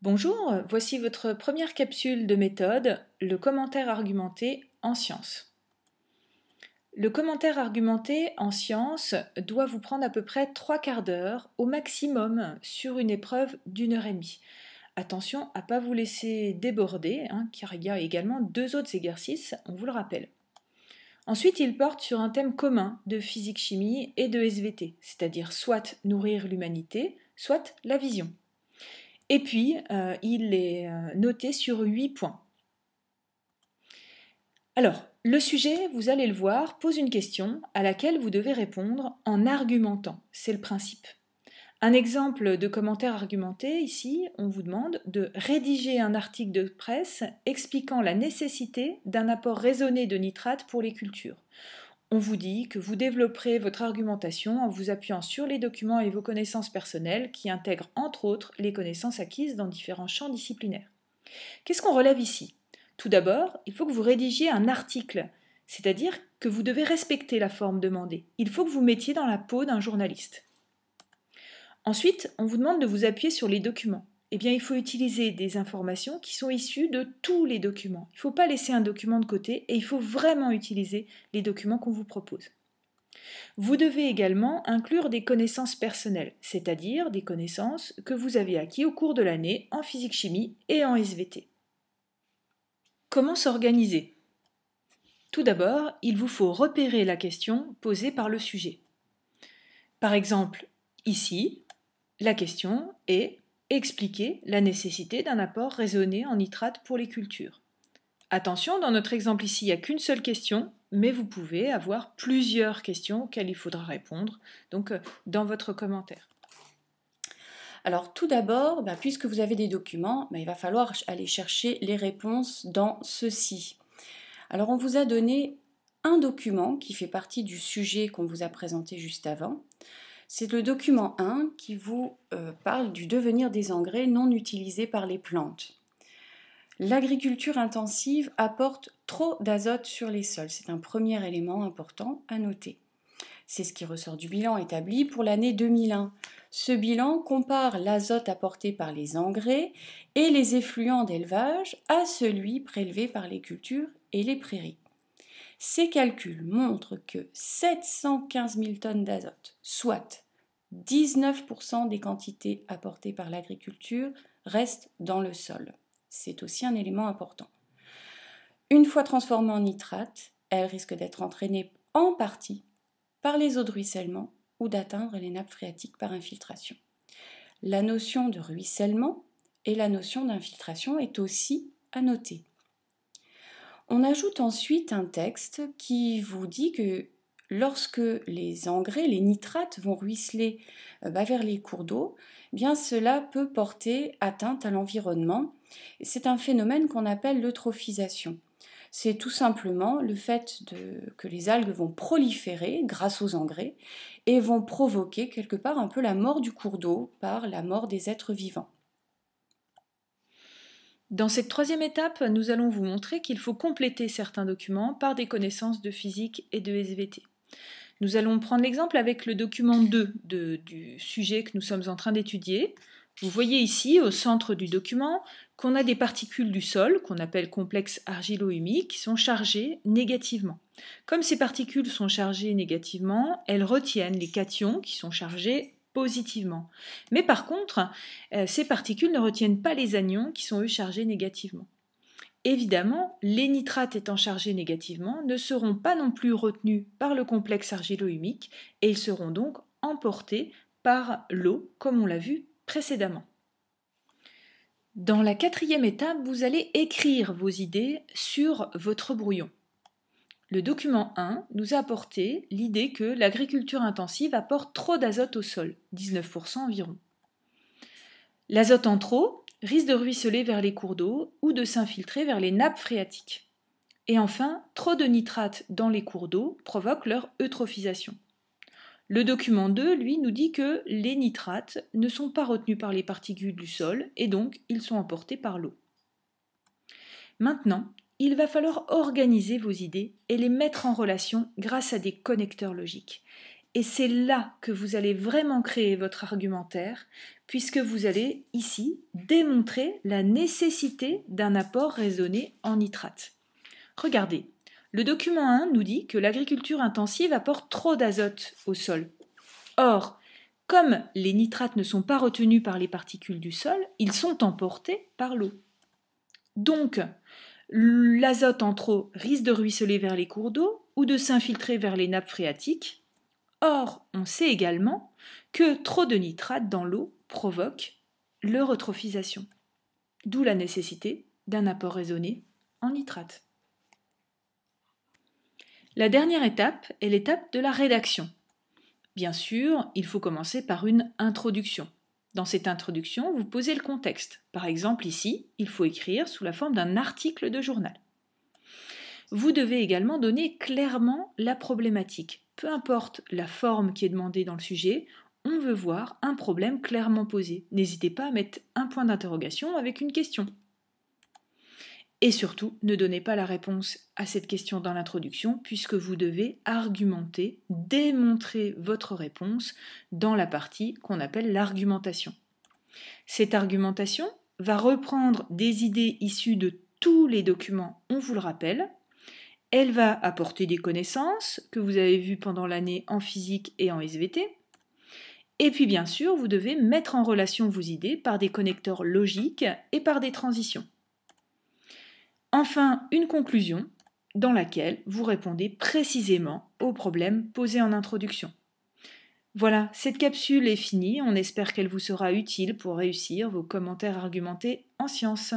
Bonjour, voici votre première capsule de méthode, le commentaire argumenté en science. Le commentaire argumenté en science doit vous prendre à peu près trois quarts d'heure au maximum sur une épreuve d'une heure et demie. Attention à ne pas vous laisser déborder, hein, car il y a également deux autres exercices, on vous le rappelle. Ensuite, il porte sur un thème commun de physique-chimie et de SVT, c'est-à-dire soit nourrir l'humanité, soit la vision. Et puis, euh, il est euh, noté sur 8 points. Alors, le sujet, vous allez le voir, pose une question à laquelle vous devez répondre en argumentant. C'est le principe. Un exemple de commentaire argumenté ici, on vous demande de rédiger un article de presse expliquant la nécessité d'un apport raisonné de nitrate pour les cultures. On vous dit que vous développerez votre argumentation en vous appuyant sur les documents et vos connaissances personnelles qui intègrent entre autres les connaissances acquises dans différents champs disciplinaires. Qu'est-ce qu'on relève ici Tout d'abord, il faut que vous rédigiez un article, c'est-à-dire que vous devez respecter la forme demandée. Il faut que vous mettiez dans la peau d'un journaliste. Ensuite, on vous demande de vous appuyer sur les documents eh bien, il faut utiliser des informations qui sont issues de tous les documents. Il ne faut pas laisser un document de côté et il faut vraiment utiliser les documents qu'on vous propose. Vous devez également inclure des connaissances personnelles, c'est-à-dire des connaissances que vous avez acquises au cours de l'année en physique-chimie et en SVT. Comment s'organiser Tout d'abord, il vous faut repérer la question posée par le sujet. Par exemple, ici, la question est expliquer la nécessité d'un apport raisonné en nitrate pour les cultures. Attention, dans notre exemple ici, il n'y a qu'une seule question, mais vous pouvez avoir plusieurs questions auxquelles il faudra répondre, donc euh, dans votre commentaire. Alors tout d'abord, ben, puisque vous avez des documents, ben, il va falloir aller chercher les réponses dans ceci. Alors on vous a donné un document qui fait partie du sujet qu'on vous a présenté juste avant. C'est le document 1 qui vous euh, parle du devenir des engrais non utilisés par les plantes. L'agriculture intensive apporte trop d'azote sur les sols. C'est un premier élément important à noter. C'est ce qui ressort du bilan établi pour l'année 2001. Ce bilan compare l'azote apporté par les engrais et les effluents d'élevage à celui prélevé par les cultures et les prairies. Ces calculs montrent que 715 000 tonnes d'azote, soit 19% des quantités apportées par l'agriculture, restent dans le sol. C'est aussi un élément important. Une fois transformée en nitrate, elle risque d'être entraînée en partie par les eaux de ruissellement ou d'atteindre les nappes phréatiques par infiltration. La notion de ruissellement et la notion d'infiltration est aussi à noter. On ajoute ensuite un texte qui vous dit que lorsque les engrais, les nitrates vont ruisseler euh, bah, vers les cours d'eau, eh bien cela peut porter atteinte à l'environnement. C'est un phénomène qu'on appelle l'eutrophisation. C'est tout simplement le fait que les algues vont proliférer grâce aux engrais et vont provoquer quelque part un peu la mort du cours d'eau par la mort des êtres vivants. Dans cette troisième étape, nous allons vous montrer qu'il faut compléter certains documents par des connaissances de physique et de SVT. Nous allons prendre l'exemple avec le document 2 du sujet que nous sommes en train d'étudier. Vous voyez ici, au centre du document, qu'on a des particules du sol, qu'on appelle complexes argilo-humiques, qui sont chargées négativement. Comme ces particules sont chargées négativement, elles retiennent les cations qui sont chargés positivement. Mais par contre, euh, ces particules ne retiennent pas les anions qui sont eux chargés négativement. Évidemment, les nitrates étant chargés négativement ne seront pas non plus retenus par le complexe argilo-humique et ils seront donc emportés par l'eau, comme on l'a vu précédemment. Dans la quatrième étape, vous allez écrire vos idées sur votre brouillon. Le document 1 nous a apporté l'idée que l'agriculture intensive apporte trop d'azote au sol, 19% environ. L'azote en trop risque de ruisseler vers les cours d'eau ou de s'infiltrer vers les nappes phréatiques. Et enfin, trop de nitrates dans les cours d'eau provoque leur eutrophisation. Le document 2, lui, nous dit que les nitrates ne sont pas retenus par les particules du sol et donc ils sont emportés par l'eau. Maintenant, il va falloir organiser vos idées et les mettre en relation grâce à des connecteurs logiques. Et c'est là que vous allez vraiment créer votre argumentaire, puisque vous allez ici démontrer la nécessité d'un apport raisonné en nitrate. Regardez, le document 1 nous dit que l'agriculture intensive apporte trop d'azote au sol. Or, comme les nitrates ne sont pas retenus par les particules du sol, ils sont emportés par l'eau. Donc, L'azote en trop risque de ruisseler vers les cours d'eau ou de s'infiltrer vers les nappes phréatiques. Or, on sait également que trop de nitrate dans l'eau provoque l'eurotrophisation, d'où la nécessité d'un apport raisonné en nitrate. La dernière étape est l'étape de la rédaction. Bien sûr, il faut commencer par une introduction. Dans cette introduction, vous posez le contexte. Par exemple, ici, il faut écrire sous la forme d'un article de journal. Vous devez également donner clairement la problématique. Peu importe la forme qui est demandée dans le sujet, on veut voir un problème clairement posé. N'hésitez pas à mettre un point d'interrogation avec une question. Et surtout, ne donnez pas la réponse à cette question dans l'introduction, puisque vous devez argumenter, démontrer votre réponse dans la partie qu'on appelle l'argumentation. Cette argumentation va reprendre des idées issues de tous les documents, on vous le rappelle. Elle va apporter des connaissances que vous avez vues pendant l'année en physique et en SVT. Et puis bien sûr, vous devez mettre en relation vos idées par des connecteurs logiques et par des transitions. Enfin, une conclusion dans laquelle vous répondez précisément aux problèmes posés en introduction. Voilà, cette capsule est finie, on espère qu'elle vous sera utile pour réussir vos commentaires argumentés en sciences.